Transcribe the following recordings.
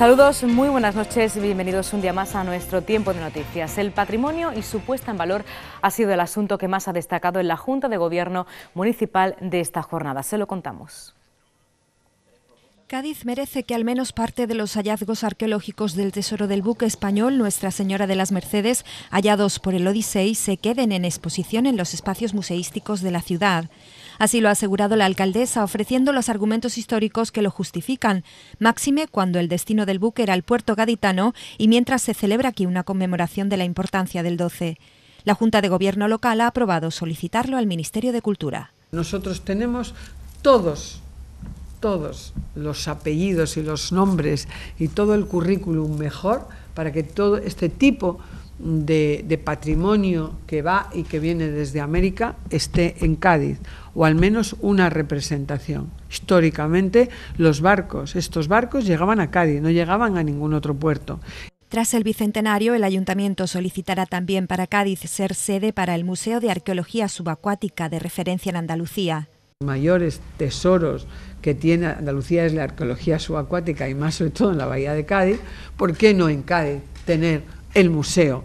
Saludos, muy buenas noches, y bienvenidos un día más a nuestro tiempo de noticias. El patrimonio y su puesta en valor ha sido el asunto que más ha destacado en la Junta de Gobierno Municipal de esta jornada. Se lo contamos. Cádiz merece que al menos parte de los hallazgos arqueológicos del tesoro del buque español Nuestra Señora de las Mercedes, hallados por el Odisei, se queden en exposición en los espacios museísticos de la ciudad. Así lo ha asegurado la alcaldesa, ofreciendo los argumentos históricos que lo justifican, máxime cuando el destino del buque era el puerto gaditano y mientras se celebra aquí una conmemoración de la importancia del 12. La Junta de Gobierno local ha aprobado solicitarlo al Ministerio de Cultura. Nosotros tenemos todos todos los apellidos y los nombres y todo el currículum mejor para que todo este tipo de, patrimonio que va y que viene desde América esté en Cádiz, o al menos una representación. Históricamente, los barcos, estos barcos llegaban a Cádiz, no llegaban a ningún otro puerto. Tras el Bicentenario, el Ayuntamiento solicitará también para Cádiz ser sede para el Museo de Arqueología Subacuática de referencia en Andalucía mayores tesoros que tiene Andalucía es la arqueología subacuática y más sobre todo en la bahía de Cádiz, ¿por qué no en Cádiz tener el museo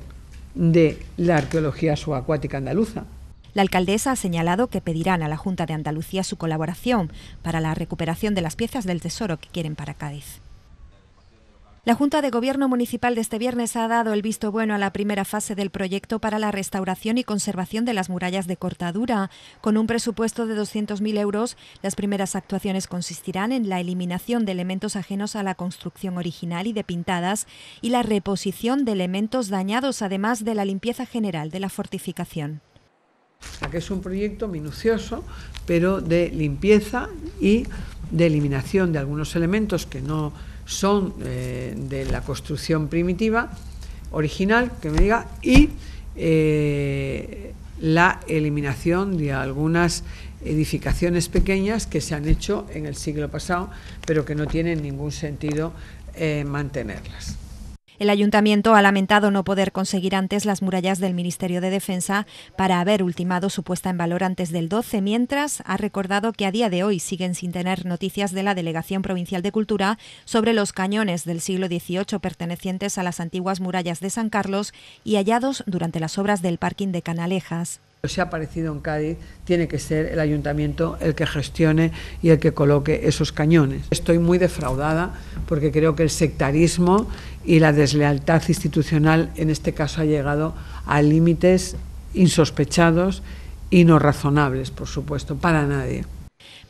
de la arqueología subacuática andaluza? La alcaldesa ha señalado que pedirán a la Junta de Andalucía su colaboración para la recuperación de las piezas del tesoro que quieren para Cádiz. La Junta de Gobierno Municipal de este viernes ha dado el visto bueno a la primera fase del proyecto para la restauración y conservación de las murallas de cortadura. Con un presupuesto de 200.000 euros, las primeras actuaciones consistirán en la eliminación de elementos ajenos a la construcción original y de pintadas y la reposición de elementos dañados, además de la limpieza general de la fortificación. es un proyecto minucioso, pero de limpieza y de eliminación de algunos elementos que no son eh, de la construcción primitiva original, que me diga, y eh, la eliminación de algunas edificaciones pequeñas que se han hecho en el siglo pasado, pero que no tienen ningún sentido eh, mantenerlas. El ayuntamiento ha lamentado no poder conseguir antes las murallas del Ministerio de Defensa para haber ultimado su puesta en valor antes del 12, mientras ha recordado que a día de hoy siguen sin tener noticias de la Delegación Provincial de Cultura sobre los cañones del siglo XVIII pertenecientes a las antiguas murallas de San Carlos y hallados durante las obras del parking de Canalejas se ha aparecido en Cádiz, tiene que ser el ayuntamiento el que gestione y el que coloque esos cañones. Estoy muy defraudada porque creo que el sectarismo y la deslealtad institucional en este caso ha llegado a límites insospechados y no razonables, por supuesto, para nadie.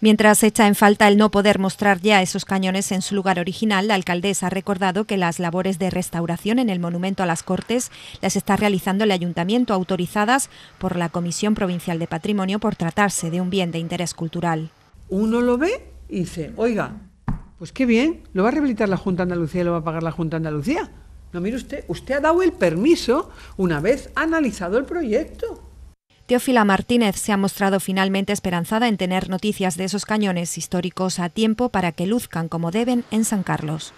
Mientras echa en falta el no poder mostrar ya esos cañones en su lugar original, la alcaldesa ha recordado que las labores de restauración en el monumento a las Cortes las está realizando el ayuntamiento, autorizadas por la Comisión Provincial de Patrimonio por tratarse de un bien de interés cultural. Uno lo ve y dice, oiga, pues qué bien, lo va a rehabilitar la Junta Andalucía y lo va a pagar la Junta de Andalucía. No, mire usted, usted ha dado el permiso una vez analizado el proyecto. Teófila Martínez se ha mostrado finalmente esperanzada en tener noticias de esos cañones históricos a tiempo para que luzcan como deben en San Carlos.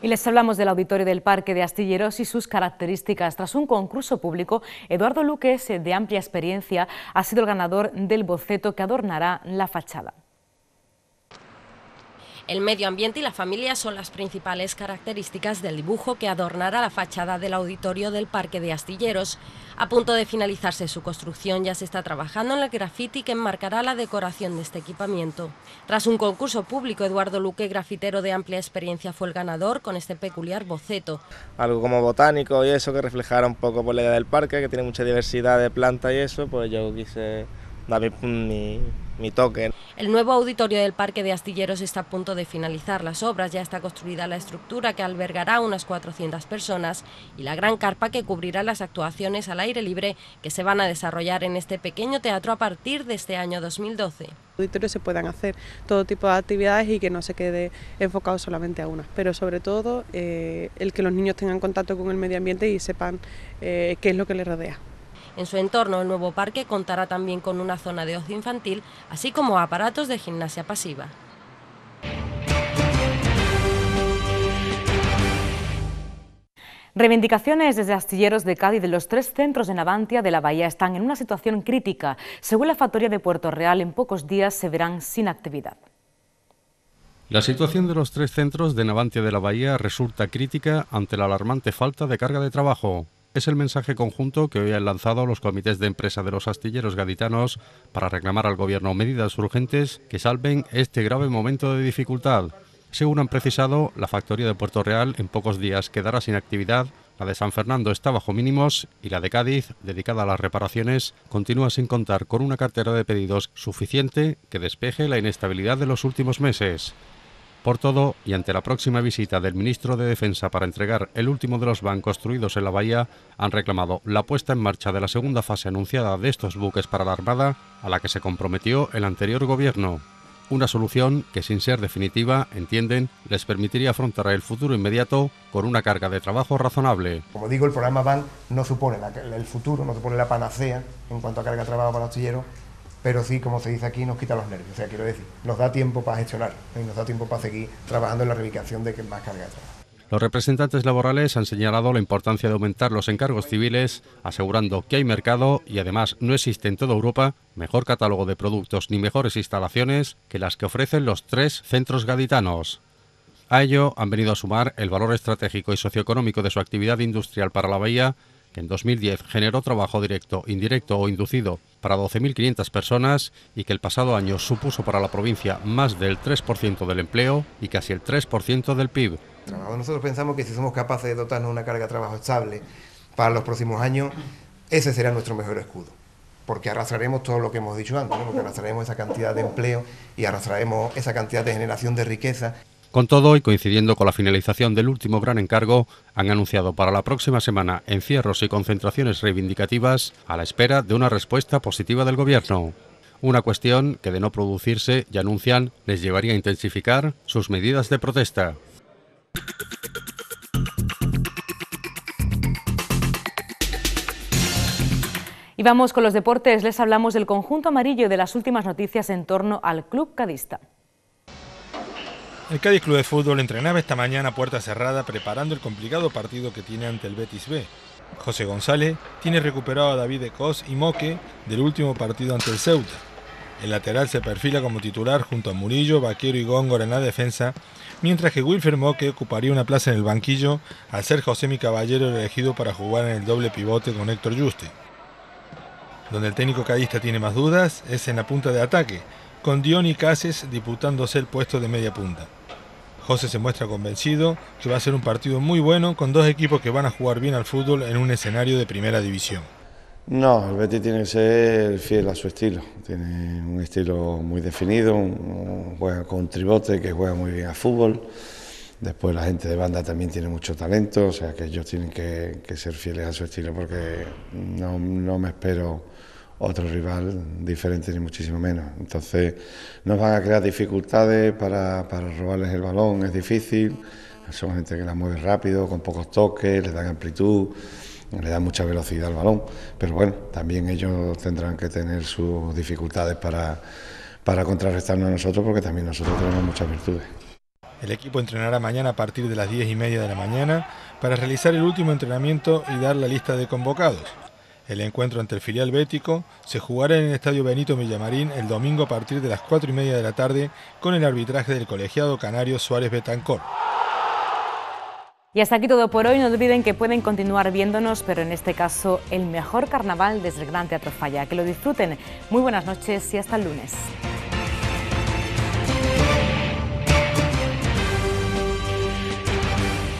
Y les hablamos del auditorio del Parque de Astilleros y sus características. Tras un concurso público, Eduardo Luque, de amplia experiencia, ha sido el ganador del boceto que adornará la fachada. El medio ambiente y la familia son las principales características del dibujo que adornará la fachada del auditorio del Parque de Astilleros. A punto de finalizarse su construcción ya se está trabajando en el graffiti que enmarcará la decoración de este equipamiento. Tras un concurso público, Eduardo Luque, grafitero de amplia experiencia, fue el ganador con este peculiar boceto. Algo como botánico y eso que reflejara un poco por pues, la idea del parque, que tiene mucha diversidad de plantas y eso, pues yo quise da mi, mi, toque. El nuevo auditorio del Parque de Astilleros está a punto de finalizar las obras. Ya está construida la estructura que albergará unas 400 personas y la gran carpa que cubrirá las actuaciones al aire libre que se van a desarrollar en este pequeño teatro a partir de este año 2012. Auditorio se puedan hacer todo tipo de actividades y que no se quede enfocado solamente a unas, pero sobre todo eh, el que los niños tengan contacto con el medio ambiente y sepan eh, qué es lo que les rodea. En su entorno, el nuevo parque contará también con una zona de ocio infantil, así como aparatos de gimnasia pasiva. Reivindicaciones desde astilleros de Cádiz de los tres centros de Navantia de la bahía están en una situación crítica. Según la factoría de Puerto Real, en pocos días se verán sin actividad. La situación de los tres centros de Navantia de la bahía resulta crítica ante la alarmante falta de carga de trabajo. Es el mensaje conjunto que hoy han lanzado los comités de empresa de los astilleros gaditanos para reclamar al gobierno medidas urgentes que salven este grave momento de dificultad. Según han precisado, la factoría de Puerto Real en pocos días quedará sin actividad la de San Fernando está bajo mínimos y la de Cádiz, dedicada a las reparaciones, continúa sin contar con una cartera de pedidos suficiente que despeje la inestabilidad de los últimos meses. Por todo, y ante la próxima visita del ministro de Defensa para entregar el último de los bancos construidos en la bahía, han reclamado la puesta en marcha de la segunda fase anunciada de estos buques para la Armada, a la que se comprometió el anterior gobierno. Una solución que, sin ser definitiva, entienden, les permitiría afrontar el futuro inmediato con una carga de trabajo razonable. Como digo, el programa VAN no supone el futuro, no supone la panacea en cuanto a carga de trabajo para los pero sí, como se dice aquí, nos quita los nervios. O sea, quiero decir, nos da tiempo para gestionar y nos da tiempo para seguir trabajando en la reivindicación de que más carga Los representantes laborales han señalado la importancia de aumentar los encargos civiles, asegurando que hay mercado y además no existe en toda Europa mejor catálogo de productos ni mejores instalaciones que las que ofrecen los tres centros gaditanos. A ello han venido a sumar el valor estratégico y socioeconómico de su actividad industrial para la bahía que en 2010 generó trabajo directo, indirecto o inducido para 12.500 personas y que el pasado año supuso para la provincia más del 3% del empleo y casi el 3% del PIB. Nosotros pensamos que si somos capaces de dotarnos ...de una carga de trabajo estable para los próximos años, ese será nuestro mejor escudo, porque arrastraremos todo lo que hemos dicho antes, porque arrastraremos esa cantidad de empleo y arrastraremos esa cantidad de generación de riqueza. Con todo, y coincidiendo con la finalización del último gran encargo, han anunciado para la próxima semana encierros y concentraciones reivindicativas a la espera de una respuesta positiva del Gobierno. Una cuestión que de no producirse, ya anuncian, les llevaría a intensificar sus medidas de protesta. Y vamos con los deportes. Les hablamos del conjunto amarillo de las últimas noticias en torno al club cadista. El Cádiz Club de Fútbol entrenaba esta mañana a puerta cerrada preparando el complicado partido que tiene ante el Betis B. José González tiene recuperado a David Ecos y Moque del último partido ante el Ceuta. El lateral se perfila como titular junto a Murillo, Vaquero y Góngora en la defensa, mientras que Wilfer Moque ocuparía una plaza en el banquillo al ser José Mi Caballero elegido para jugar en el doble pivote con Héctor Juste. Donde el técnico cadista tiene más dudas es en la punta de ataque, con Diony Cases disputándose el puesto de media punta. José se muestra convencido que va a ser un partido muy bueno con dos equipos que van a jugar bien al fútbol en un escenario de primera división. No, el Betis tiene que ser fiel a su estilo. Tiene un estilo muy definido, juega con Tribote que juega muy bien al fútbol. Después la gente de banda también tiene mucho talento, o sea que ellos tienen que, ser fieles a su estilo porque no, no me espero otro rival diferente ni muchísimo menos. Entonces nos van a crear dificultades para, robarles el balón, es difícil, son gente que la mueve rápido, con pocos toques, le dan amplitud, le dan mucha velocidad al balón, pero bueno, también ellos tendrán que tener sus dificultades para, para contrarrestarnos a nosotros porque también nosotros tenemos muchas virtudes. El equipo entrenará mañana a partir de las 10 y media de la mañana para realizar el último entrenamiento y dar la lista de convocados. El encuentro ante el filial bético se jugará en el Estadio Benito Millamarín el domingo a partir de las 4 y media de la tarde con el arbitraje del colegiado canario Suárez Betancor. Y hasta aquí todo por hoy. No olviden que pueden continuar viéndonos, pero en este caso el mejor carnaval desde el Gran Teatro Falla. Que lo disfruten. Muy buenas noches y hasta el lunes.